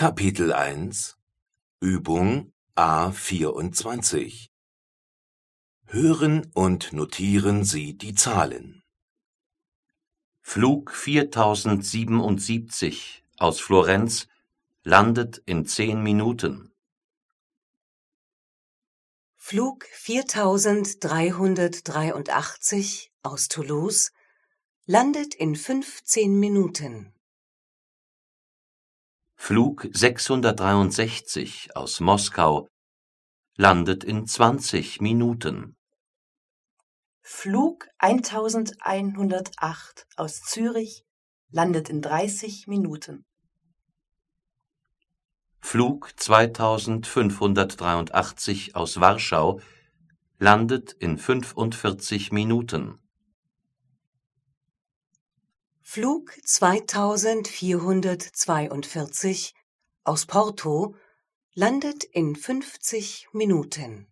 Kapitel 1 Übung A24 Hören und notieren Sie die Zahlen. Flug 4077 aus Florenz landet in 10 Minuten. Flug 4383 aus Toulouse landet in 15 Minuten. Flug 663 aus Moskau landet in 20 Minuten. Flug 1108 aus Zürich landet in 30 Minuten. Flug 2583 aus Warschau landet in 45 Minuten. Flug 2442 aus Porto landet in 50 Minuten